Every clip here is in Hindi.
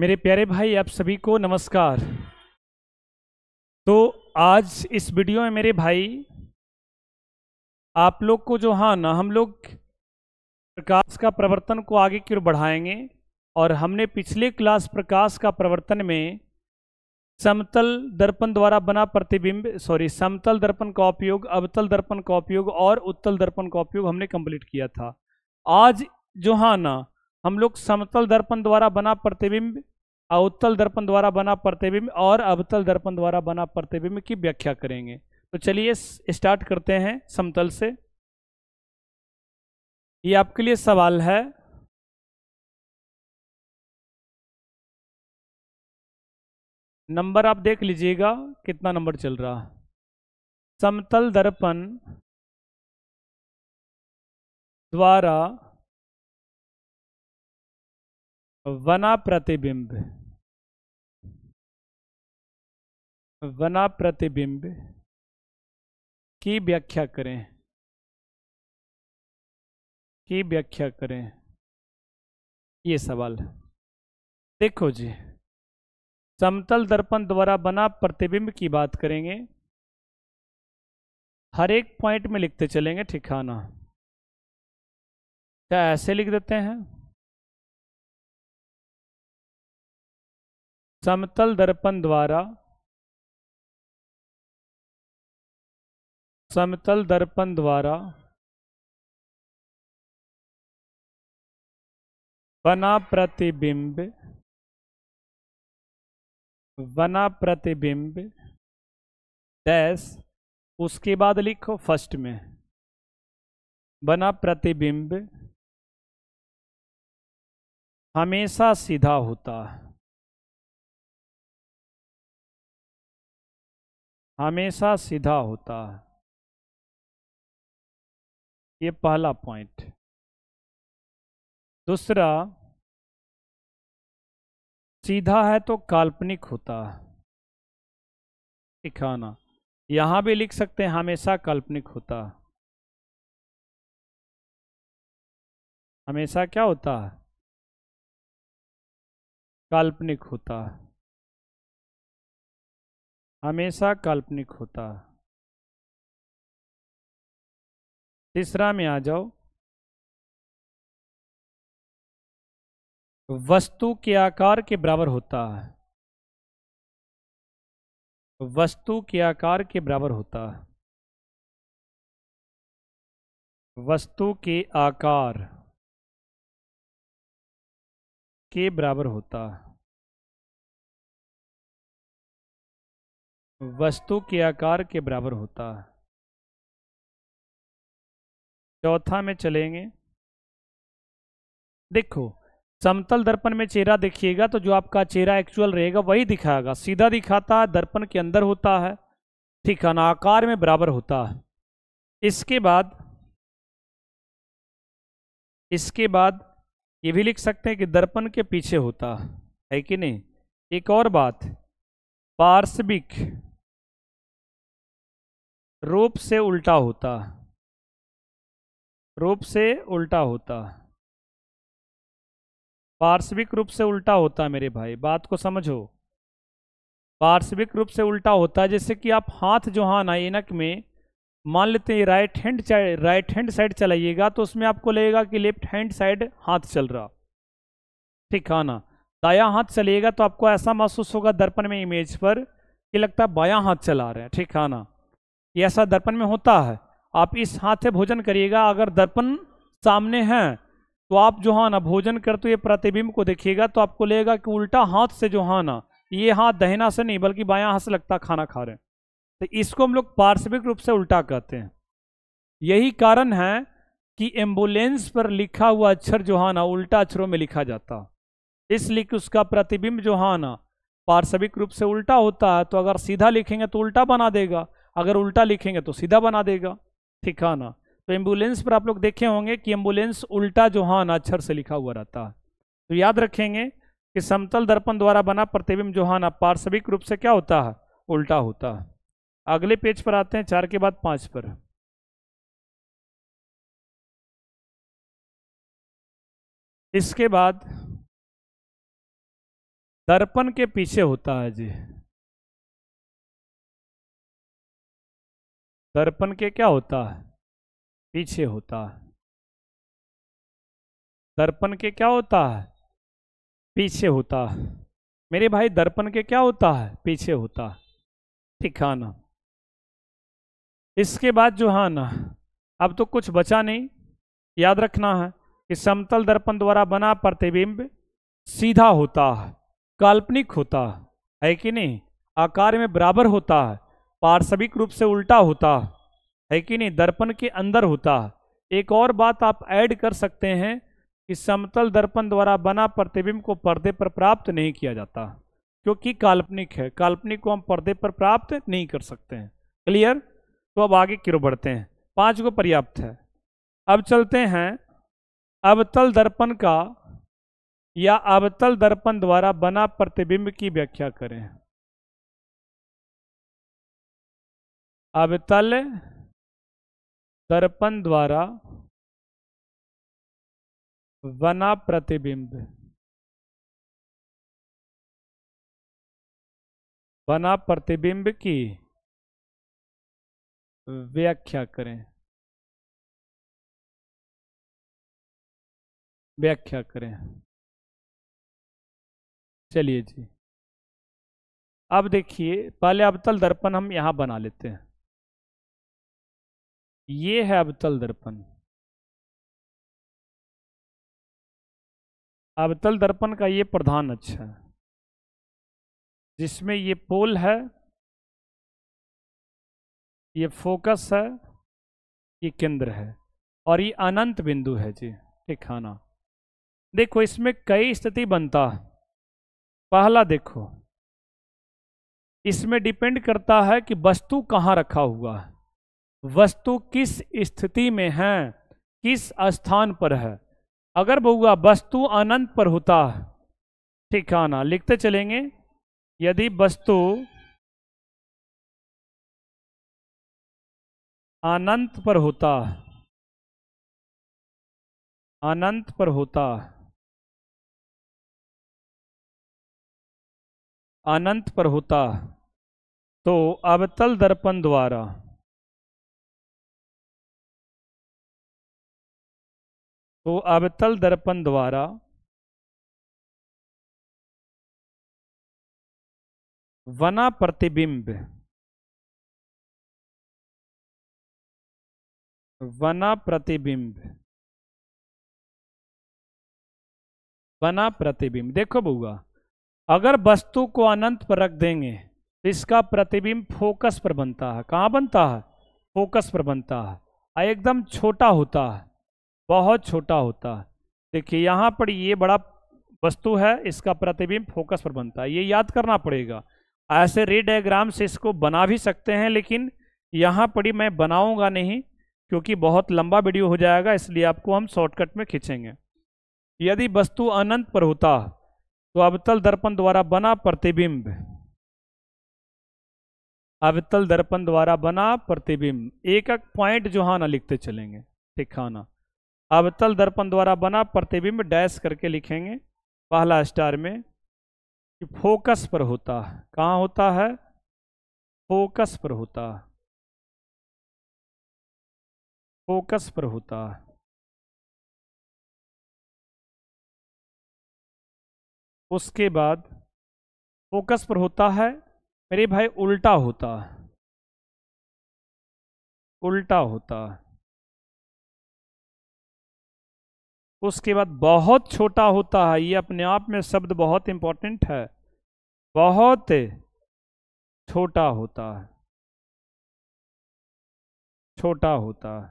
मेरे प्यारे भाई आप सभी को नमस्कार तो आज इस वीडियो में मेरे भाई आप लोग को जो हाँ ना हम लोग प्रकाश का प्रवर्तन को आगे की ओर बढ़ाएंगे और हमने पिछले क्लास प्रकाश का प्रवर्तन में समतल दर्पण द्वारा बना प्रतिबिंब सॉरी समतल दर्पण का उपयोग अवतल दर्पण का उपयोग और उत्तल दर्पण का उपयोग हमने कंप्लीट किया था आज जो हाँ ना हम लोग समतल दर्पण द्वारा बना प्रतिबिंब अवतल दर्पण द्वारा बना प्रतिबिंब और अवतल दर्पण द्वारा बना प्रतिबिंब की व्याख्या करेंगे तो चलिए स्टार्ट करते हैं समतल से ये आपके लिए सवाल है नंबर आप देख लीजिएगा कितना नंबर चल रहा समतल दर्पण द्वारा वना प्रतिबिंब वना प्रतिबिंब की व्याख्या करें की व्याख्या करें ये सवाल देखो जी समतल दर्पण द्वारा बना प्रतिबिंब की बात करेंगे हर एक पॉइंट में लिखते चलेंगे ठिकाना क्या ऐसे लिख देते हैं समतल दर्पण द्वारा समतल दर्पण द्वारा बना प्रतिबिंब बना प्रतिबिंब डैश उसके बाद लिखो फर्स्ट में बना प्रतिबिंब हमेशा सीधा होता है हमेशा सीधा होता है ये पहला पॉइंट दूसरा सीधा है तो काल्पनिक होता है दिखाना यहां भी लिख सकते हैं हमेशा काल्पनिक होता है हमेशा क्या होता है काल्पनिक होता है हमेशा काल्पनिक होता है तीसरा में आ जाओ वस्तु के आकार के बराबर होता है वस्तु के आकार के बराबर होता है वस्तु के आकार के बराबर होता है वस्तु के आकार के बराबर होता है चौथा में चलेंगे देखो समतल दर्पण में चेहरा देखिएगा तो जो आपका चेहरा एक्चुअल रहेगा वही दिखाएगा सीधा दिखाता है दर्पण के अंदर होता है ठिकाना आकार में बराबर होता है इसके बाद इसके बाद ये भी लिख सकते हैं कि दर्पण के पीछे होता है कि नहीं एक और बात पार्श्विक रोप से उल्टा होता रोप से उल्टा होता पार्श्विक रूप से उल्टा होता मेरे भाई बात को समझो पार्श्विक रूप से उल्टा होता है जैसे कि आप हाथ जो हाँ ना एनक में मान लेते हैं right hand right hand side चलाइएगा तो उसमें आपको लगेगा कि लेफ्ट हैंड साइड हाथ चल रहा ठीक है हाँ ना दाया हाथ चलेगा तो आपको ऐसा महसूस होगा दर्पण में इमेज पर कि लगता है बाया हाथ चला रहे हैं ठीक है हाँ ना ये ऐसा दर्पण में होता है आप इस हाथ से भोजन करिएगा अगर दर्पण सामने है तो आप जो है ना भोजन कर तो ये प्रतिबिंब को देखिएगा तो आपको लगेगा कि उल्टा हाथ से जो है ना ये हाथ दहना से नहीं बल्कि बायां हाथ से लगता खाना खा रहे हैं तो इसको हम लोग पार्श्विक रूप से उल्टा कहते हैं यही कारण है कि एम्बुलेंस पर लिखा हुआ अक्षर जो है ना उल्टा अक्षरों में लिखा जाता इसलिए उसका प्रतिबिंब जो है ना पार्श्विक रूप से उल्टा होता है तो अगर सीधा लिखेंगे तो उल्टा बना देगा अगर उल्टा लिखेंगे तो सीधा बना देगा ठिकाना तो एम्बुलेंस पर आप लोग देखे होंगे कि एम्बुलेंस उल्टा जोहान अक्षर से लिखा हुआ रहता है तो याद रखेंगे कि समतल दर्पण द्वारा बना प्रतिबिंब जोहाना पार्श्विक रूप से क्या होता है उल्टा होता है अगले पेज पर आते हैं चार के बाद पांच पर इसके बाद दर्पण के पीछे होता है जी दर्पण के क्या होता है पीछे होता है दर्पण के क्या होता है पीछे होता है मेरे भाई दर्पण के क्या होता है पीछे होता है ठीक है ना इसके बाद जो है ना अब तो कुछ बचा नहीं याद रखना है कि समतल दर्पण द्वारा बना प्रतिबिंब सीधा होता है काल्पनिक होता है, है कि नहीं आकार में बराबर होता है पार्श्विक रूप से उल्टा होता है कि नहीं दर्पण के अंदर होता एक और बात आप ऐड कर सकते हैं कि समतल दर्पण द्वारा बना प्रतिबिंब को पर्दे पर प्राप्त नहीं किया जाता क्योंकि काल्पनिक है काल्पनिक को हम पर्दे पर प्राप्त नहीं कर सकते हैं क्लियर तो अब आगे क्यों बढ़ते हैं पांच को पर्याप्त है अब चलते हैं अवतल दर्पण का या अवतल दर्पण द्वारा बना प्रतिबिंब की व्याख्या करें अवतल दर्पण द्वारा वना प्रतिबिंब वना प्रतिबिंब की व्याख्या करें व्याख्या करें चलिए जी अब देखिए पहले अवतल दर्पण हम यहां बना लेते हैं ये है अबतल दर्पण अबतल दर्पण का ये प्रधान अक्ष है जिसमें ये पोल है ये फोकस है ये केंद्र है और ये अनंत बिंदु है जी ठीक खाना देखो इसमें कई स्थिति बनता है पहला देखो इसमें डिपेंड करता है कि वस्तु कहाँ रखा हुआ है वस्तु किस स्थिति में है किस स्थान पर है अगर बहुआ वस्तु अनंत पर होता है ठिकाना लिखते चलेंगे यदि वस्तु अनंत पर होता अनंत पर होता अनंत पर होता तो अवतल दर्पण द्वारा तो अवतल दर्पण द्वारा वना प्रतिबिंब वना प्रतिबिंब वना प्रतिबिंब देखो बुआ अगर वस्तु को अनंत पर रख देंगे तो इसका प्रतिबिंब फोकस पर बनता है कहाँ बनता है फोकस पर बनता है एकदम छोटा होता है बहुत छोटा होता है देखिए यहाँ पर ये बड़ा वस्तु है इसका प्रतिबिंब फोकस पर बनता है ये याद करना पड़ेगा ऐसे रे डायग्राम से इसको बना भी सकते हैं लेकिन यहाँ पर ही मैं बनाऊंगा नहीं क्योंकि बहुत लंबा वीडियो हो जाएगा इसलिए आपको हम शॉर्टकट में खींचेंगे यदि वस्तु अनंत पर होता तो अवतल दर्पण द्वारा बना प्रतिबिंब अवतल दर्पण द्वारा बना प्रतिबिंब एक एक पॉइंट जो हाँ ना लिखते चलेंगे ठीक है ना अवतल दर्पण द्वारा बना प्रतिबिंब डैश करके लिखेंगे पहला स्टार में कि फोकस पर होता है कहाँ होता है फोकस पर होता है फोकस पर होता है उसके बाद फोकस पर होता है मेरे भाई उल्टा होता उल्टा होता उसके बाद बहुत छोटा होता है ये अपने आप में शब्द बहुत इंपॉर्टेंट है बहुत छोटा होता है छोटा होता है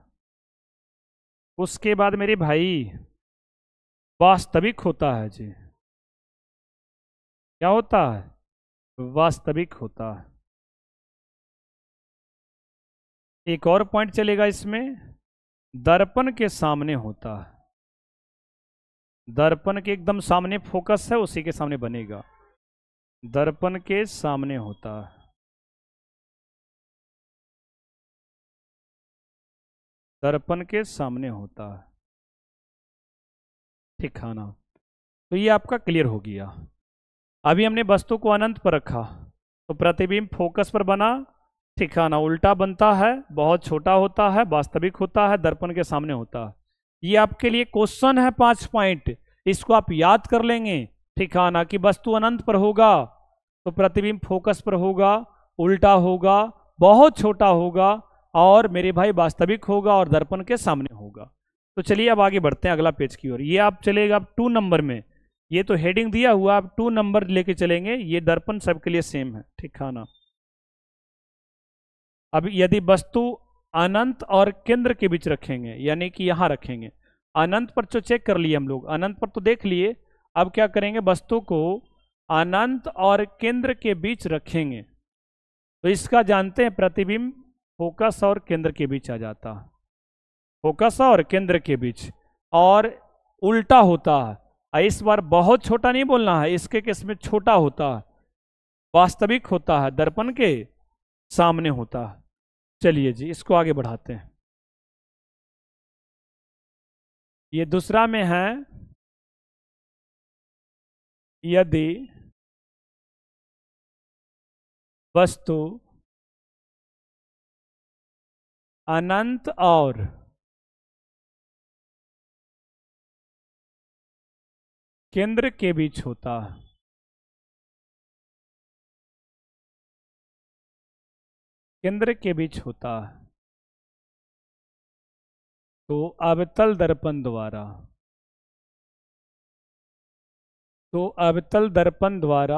उसके बाद मेरे भाई वास्तविक होता है जी क्या होता है वास्तविक होता है एक और पॉइंट चलेगा इसमें दर्पण के सामने होता है दर्पण के एकदम सामने फोकस है उसी के सामने बनेगा दर्पण के सामने होता है दर्पण के सामने होता है ठीक है ना तो ये आपका क्लियर हो गया अभी हमने वस्तु को अनंत पर रखा तो प्रतिबिंब फोकस पर बना ठिकाना उल्टा बनता है बहुत छोटा होता है वास्तविक होता है दर्पण के सामने होता है ये आपके लिए क्वेश्चन है पांच पॉइंट इसको आप याद कर लेंगे ठिकाना कि वस्तु अनंत पर होगा तो प्रतिबिंब फोकस पर होगा उल्टा होगा बहुत छोटा होगा और मेरे भाई वास्तविक होगा और दर्पण के सामने होगा तो चलिए अब आगे बढ़ते हैं अगला पेज की ओर ये आप चलेगा आप टू नंबर में ये तो हेडिंग दिया हुआ आप टू नंबर लेके चलेंगे ये दर्पण सबके लिए सेम है ठिकाना अब यदि वस्तु अनंत और केंद्र के बीच रखेंगे यानी कि यहाँ रखेंगे अनंत पर तो चेक कर लिए हम लोग अनंत पर तो देख लिए अब क्या करेंगे वस्तु को अनंत और केंद्र के बीच रखेंगे तो इसका जानते हैं प्रतिबिंब फोकस और केंद्र के बीच आ जाता है फोकस और केंद्र के बीच और उल्टा होता है इस बार बहुत छोटा नहीं बोलना है इसके केस में छोटा होता है वास्तविक होता है दर्पण के सामने होता है चलिए जी इसको आगे बढ़ाते हैं ये दूसरा में है यदि वस्तु अनंत और केंद्र के बीच होता है केंद्र के बीच होता है तो अवतल दर्पण द्वारा तो अवतल दर्पण द्वारा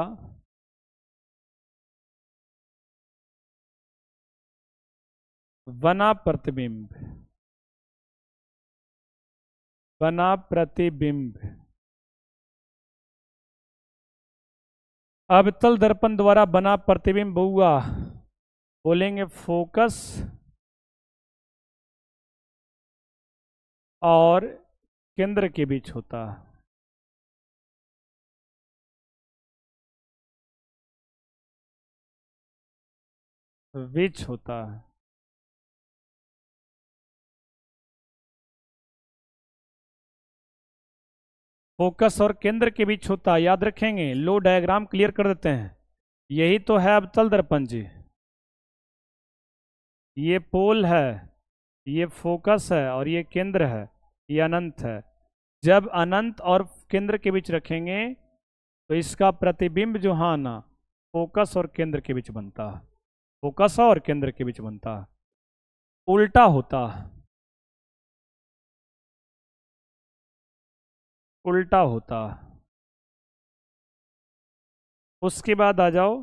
बना प्रतिबिंब बना प्रतिबिंब अवतल दर्पण द्वारा बना प्रतिबिंब हुआ बोलेंगे फोकस और केंद्र के बीच होता है विच होता है फोकस और केंद्र के बीच होता है याद रखेंगे लो डायग्राम क्लियर कर देते हैं यही तो है अब तल दर्पण जी ये पोल है ये फोकस है और ये केंद्र है ये अनंत है जब अनंत और केंद्र के बीच रखेंगे तो इसका प्रतिबिंब जो है हाँ ना फोकस और केंद्र के बीच बनता है फोकस और केंद्र के बीच बनता है उल्टा होता है उल्टा होता उसके बाद आ जाओ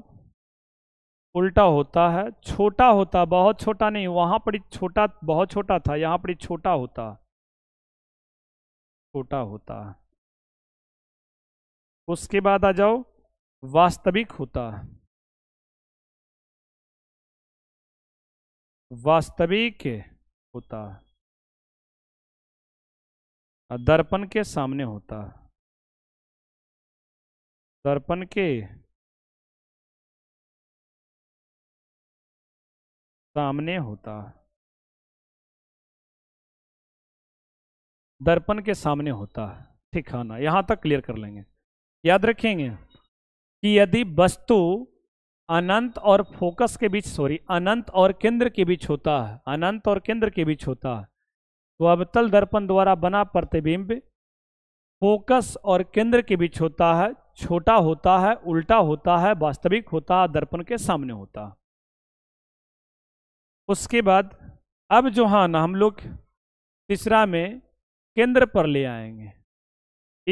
उल्टा होता है छोटा होता बहुत छोटा नहीं वहां पर छोटा बहुत छोटा था यहां पर छोटा होता छोटा होता उसके बाद आ जाओ वास्तविक होता वास्तविक होता दर्पण के सामने होता दर्पण के सामने होता दर्पण के सामने होता है ठिकाना यहां तक क्लियर कर लेंगे याद रखेंगे कि यदि वस्तु अनंत और फोकस के बीच सॉरी अनंत और केंद्र के बीच होता है अनंत और केंद्र के बीच होता है तो अवतल दर्पण द्वारा बना प्रतिबिंब फोकस और केंद्र के बीच होता है छोटा होता है उल्टा होता है वास्तविक होता है दर्पण के सामने होता है उसके बाद अब जो हाँ ना हम लोग तीसरा में केंद्र पर ले आएंगे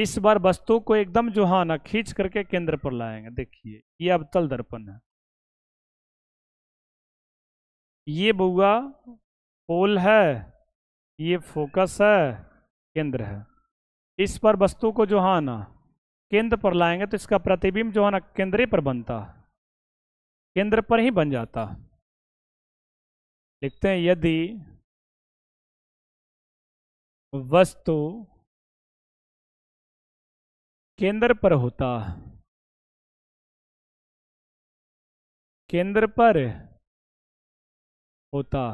इस बार वस्तु को एकदम जो हाँ ना खींच करके केंद्र पर लाएंगे देखिए ये अब तल दर्पण है ये बुआ पोल है ये फोकस है केंद्र है इस पर वस्तु को जो हाँ ना केंद्र पर लाएंगे तो इसका प्रतिबिंब जो है हाँ ना केंद्र पर बनता केंद्र पर ही बन जाता लिखते हैं यदि वस्तु केंद्र पर होता केंद्र पर होता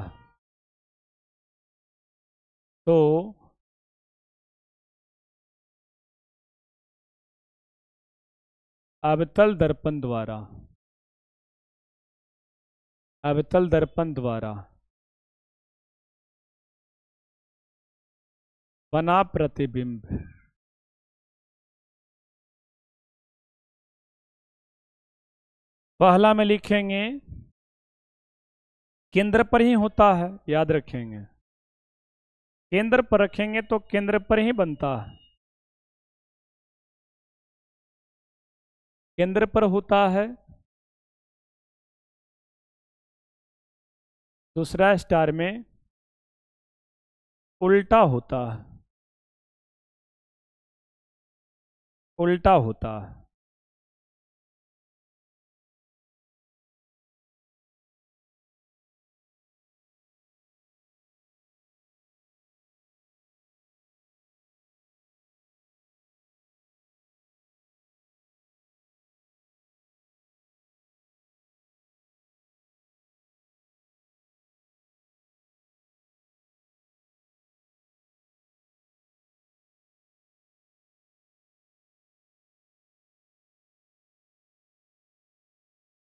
तो अवतल दर्पण द्वारा अवतल दर्पण द्वारा बना प्रतिबिंब पहला में लिखेंगे केंद्र पर ही होता है याद रखेंगे केंद्र पर रखेंगे तो केंद्र पर ही बनता है केंद्र पर होता है दूसरा स्टार में उल्टा होता है उल्टा होता है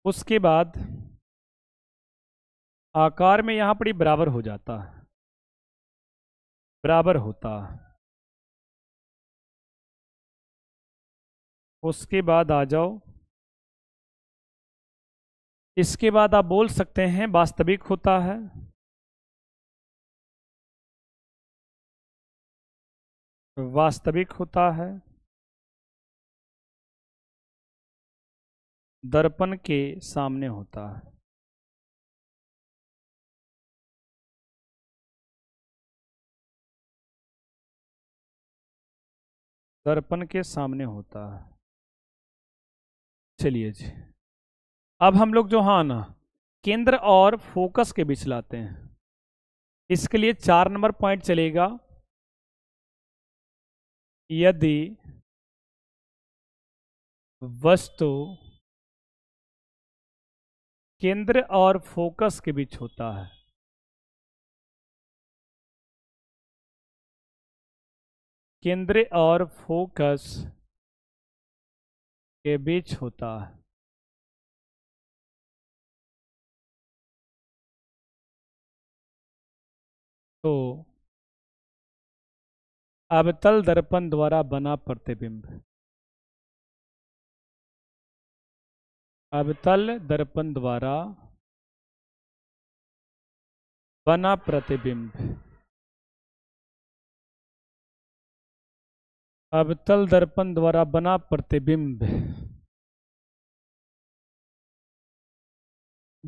उसके बाद आकार में यहां पर बराबर हो जाता बराबर होता उसके बाद आ जाओ इसके बाद आप बोल सकते हैं वास्तविक होता है वास्तविक होता है दर्पण के सामने होता है दर्पण के सामने होता है चलिए जी अब हम लोग जो हाँ ना केंद्र और फोकस के बीच लाते हैं इसके लिए चार नंबर पॉइंट चलेगा यदि वस्तु केंद्र और फोकस के बीच होता है केंद्र और फोकस के बीच होता है तो तल दर्पण द्वारा बना प्रतिबिंब अवतल दर्पण द्वारा बना प्रतिबिंब अवतल दर्पण द्वारा बना प्रतिबिंब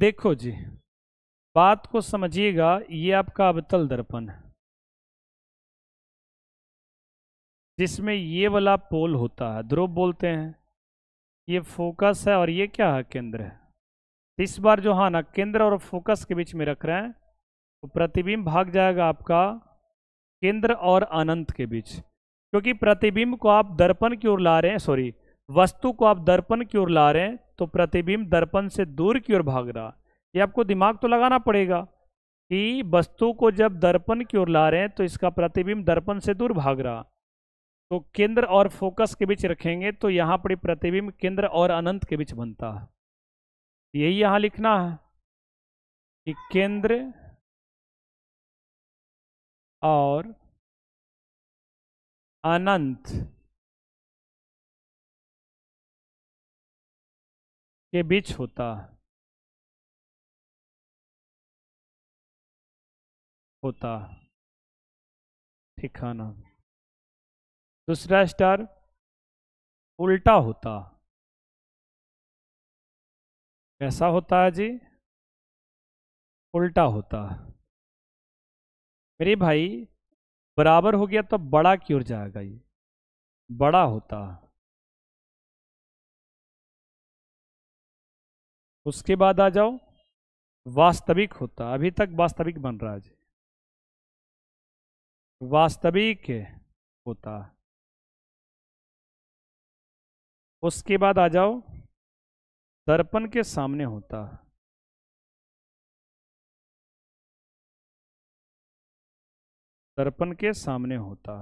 देखो जी बात को समझिएगा ये आपका अवतल दर्पण है जिसमें ये वाला पोल होता है ध्रुव बोलते हैं ये फोकस है और ये क्या है केंद्र है तो इस बार जो हाँ ना केंद्र और फोकस के बीच में रख रहे हैं तो प्रतिबिंब भाग जाएगा आपका केंद्र और अनंत के बीच क्योंकि प्रतिबिंब को आप दर्पण की ओर ला रहे हैं सॉरी वस्तु को आप दर्पण की ओर ला रहे हैं तो प्रतिबिंब दर्पण से दूर की ओर भाग रहा ये आपको दिमाग तो लगाना पड़ेगा कि वस्तु को जब दर्पण की ओर ला रहे हैं तो इसका प्रतिबिंब दर्पण से दूर भाग रहा तो केंद्र और फोकस के बीच रखेंगे तो यहां पर प्रतिबिंब केंद्र और अनंत के बीच बनता है यही यहां लिखना है कि केंद्र और अनंत के बीच होता होता ठिकाना दूसरा स्टार उल्टा होता कैसा होता है जी उल्टा होता मेरे भाई बराबर हो गया तो बड़ा की ओर जाएगा ये बड़ा होता उसके बाद आ जाओ वास्तविक होता अभी तक वास्तविक बन रहा है जी वास्तविक होता उसके बाद आ जाओ दर्पण के सामने होता दर्पण के सामने होता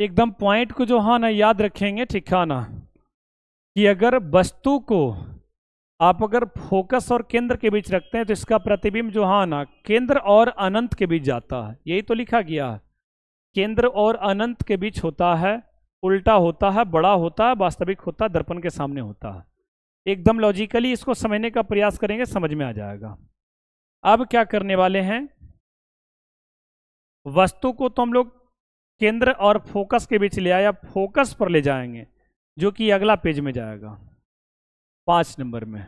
एकदम पॉइंट को जो हा ना याद रखेंगे ठिकाना कि अगर वस्तु को आप अगर फोकस और केंद्र के बीच रखते हैं तो इसका प्रतिबिंब जो हा ना केंद्र और अनंत के बीच जाता है यही तो लिखा गया है केंद्र और अनंत के बीच होता है उल्टा होता है बड़ा होता है वास्तविक होता है दर्पण के सामने होता है एकदम लॉजिकली इसको समझने का प्रयास करेंगे समझ में आ जाएगा अब क्या करने वाले हैं वस्तु को तो हम लोग केंद्र और फोकस के बीच ले आया फोकस पर ले जाएंगे जो कि अगला पेज में जाएगा पांच नंबर में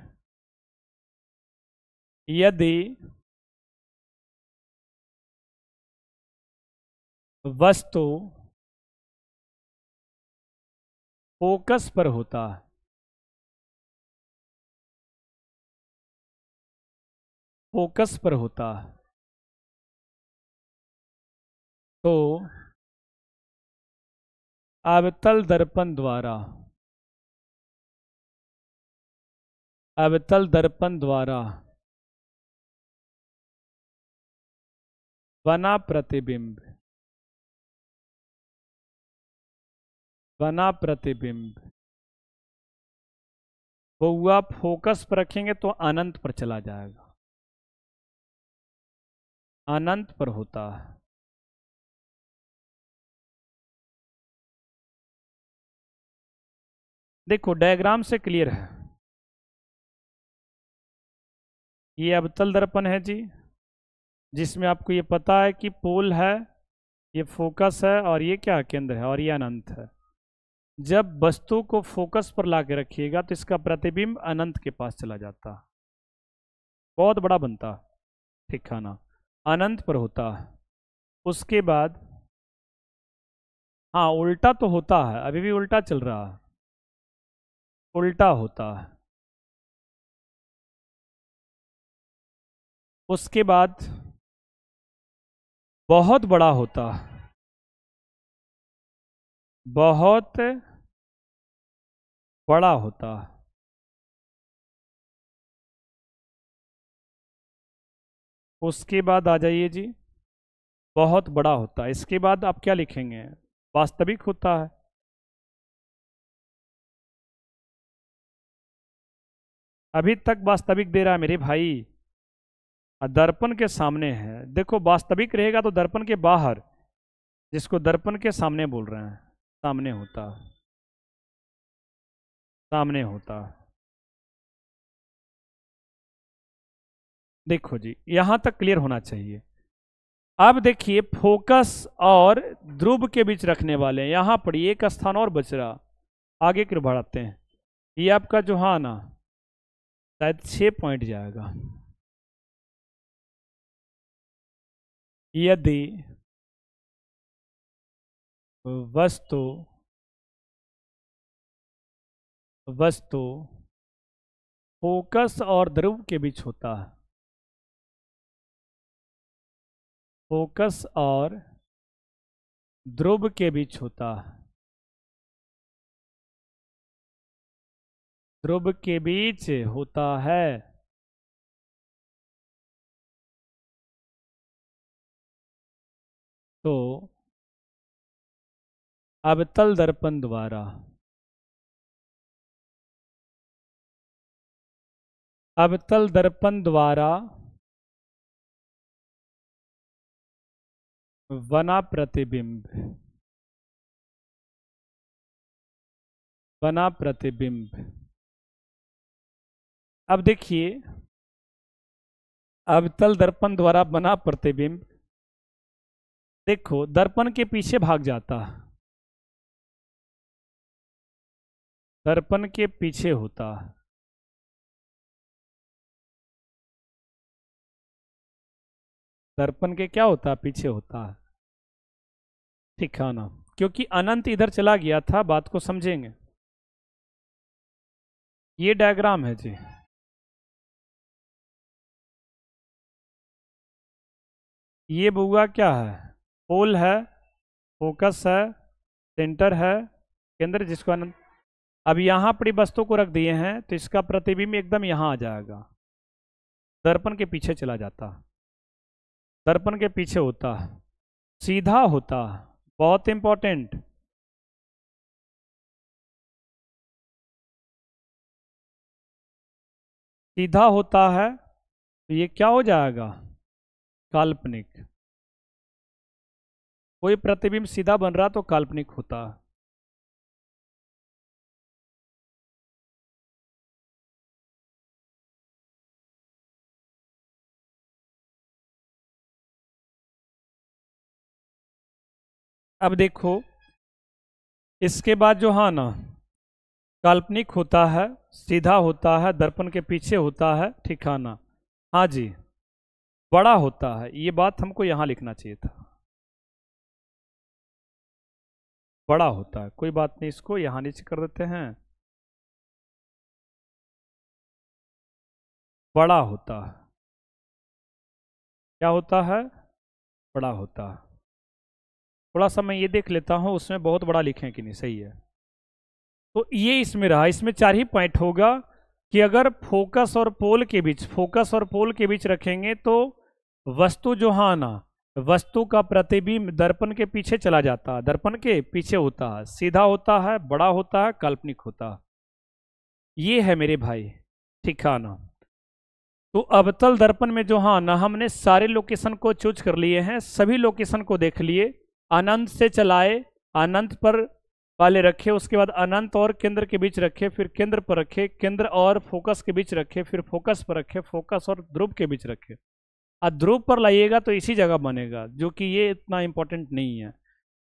यदि वस्तु फोकस पर होता है फोकस पर होता है तो अवतल दर्पण द्वारा अवतल दर्पण द्वारा बना प्रतिबिंब बना प्रतिबिंब आप फोकस पर रखेंगे तो अनंत पर चला जाएगा अनंत पर होता है देखो डायग्राम से क्लियर है ये अबतल दर्पण है जी जिसमें आपको ये पता है कि पोल है ये फोकस है और ये क्या केंद्र है और ये अनंत है जब वस्तु को फोकस पर ला के रखिएगा तो इसका प्रतिबिंब अनंत के पास चला जाता बहुत बड़ा बनता ठीक खाना अनंत पर होता उसके बाद हाँ उल्टा तो होता है अभी भी उल्टा चल रहा है उल्टा होता है उसके बाद बहुत बड़ा होता है बहुत बड़ा होता उसके बाद आ जाइए जी बहुत बड़ा होता है इसके बाद आप क्या लिखेंगे वास्तविक होता है अभी तक वास्तविक दे रहा है मेरे भाई दर्पण के सामने है देखो वास्तविक रहेगा तो दर्पण के बाहर जिसको दर्पण के सामने बोल रहे हैं सामने होता सामने होता देखो जी यहां तक क्लियर होना चाहिए अब देखिए फोकस और ध्रुव के बीच रखने वाले यहां पर एक स्थान और बच रहा आगे क्यों बढ़ाते हैं ये आपका जो हा ना शायद छः पॉइंट जाएगा यदि वस्तु वस्तु फोकस और ध्रुव के बीच होता है फोकस और ध्रुव के बीच होता है ध्रुव के बीच होता है तो अवतल दर्पण द्वारा अवतल दर्पण द्वारा वना प्रतिबिंब वना प्रतिबिंब अब देखिए अवतल दर्पण द्वारा बना प्रतिबिंब देखो दर्पण के पीछे भाग जाता है दर्पण के पीछे होता है दर्पण के क्या होता है पीछे होता है ठिकाना क्योंकि अनंत इधर चला गया था बात को समझेंगे ये डायग्राम है जी ये बुआ क्या है पोल है फोकस है सेंटर है केंद्र जिसको अनंत अब यहां पर वस्तु को रख दिए हैं तो इसका प्रतिबिंब एकदम यहां आ जाएगा दर्पण के पीछे चला जाता दर्पण के पीछे होता सीधा होता बहुत इंपॉर्टेंट सीधा होता है तो ये क्या हो जाएगा काल्पनिक कोई प्रतिबिंब सीधा बन रहा तो काल्पनिक होता है अब देखो इसके बाद जो है हाँ ना काल्पनिक होता है सीधा होता है दर्पण के पीछे होता है ठिकाना हाँ जी बड़ा होता है ये बात हमको यहां लिखना चाहिए था बड़ा होता है कोई बात नहीं इसको यहां नीचे कर देते हैं बड़ा होता है क्या होता है बड़ा होता है थोड़ा सा मैं ये देख लेता हूँ उसमें बहुत बड़ा लिखे कि नहीं सही है तो ये इसमें रहा इसमें चार ही पॉइंट होगा कि अगर फोकस और पोल के बीच फोकस और पोल के बीच रखेंगे तो वस्तु जो हाँ ना वस्तु का प्रतिबिंब दर्पण के पीछे चला जाता है दर्पण के पीछे होता है सीधा होता है बड़ा होता है काल्पनिक होता है ये है मेरे भाई ठीक है ना तो अवतल दर्पण में जो हाँ ना हमने सारे लोकेशन को चूज कर लिए हैं सभी लोकेशन को देख लिए अनंत से चलाए अनंत पर वाले रखे उसके बाद अनंत और केंद्र के बीच रखे फिर केंद्र पर रखे केंद्र और फोकस के बीच रखे फिर फोकस पर रखे फोकस और ध्रुव के बीच रखे और ध्रुव पर लाइएगा तो इसी जगह बनेगा जो कि ये इतना इंपॉर्टेंट नहीं है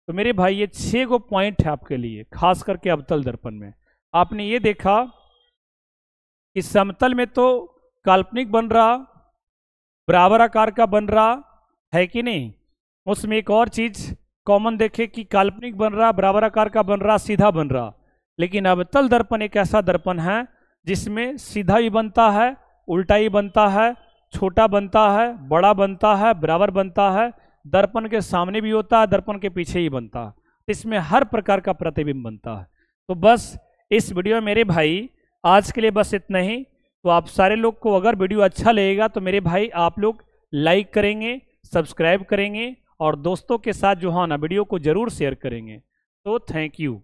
तो मेरे भाई ये छह गो पॉइंट है आपके लिए खास करके अवतल दर्पण में आपने ये देखा कि समतल में तो काल्पनिक बन रहा बराबर आकार का बन रहा है कि नहीं उसमें एक और चीज़ कॉमन देखे कि काल्पनिक बन रहा बराबर आकार का बन रहा सीधा बन रहा लेकिन अब तल दर्पण एक ऐसा दर्पण है जिसमें सीधा ही बनता है उल्टा ही बनता है छोटा बनता है बड़ा बनता है बराबर बनता है दर्पण के सामने भी होता है दर्पण के पीछे ही बनता है इसमें हर प्रकार का प्रतिबिंब बनता है तो बस इस वीडियो में मेरे भाई आज के लिए बस इतना ही तो आप सारे लोग को अगर वीडियो अच्छा लगेगा तो मेरे भाई आप लोग लाइक करेंगे सब्सक्राइब करेंगे और दोस्तों के साथ जो है ना वीडियो को ज़रूर शेयर करेंगे तो थैंक यू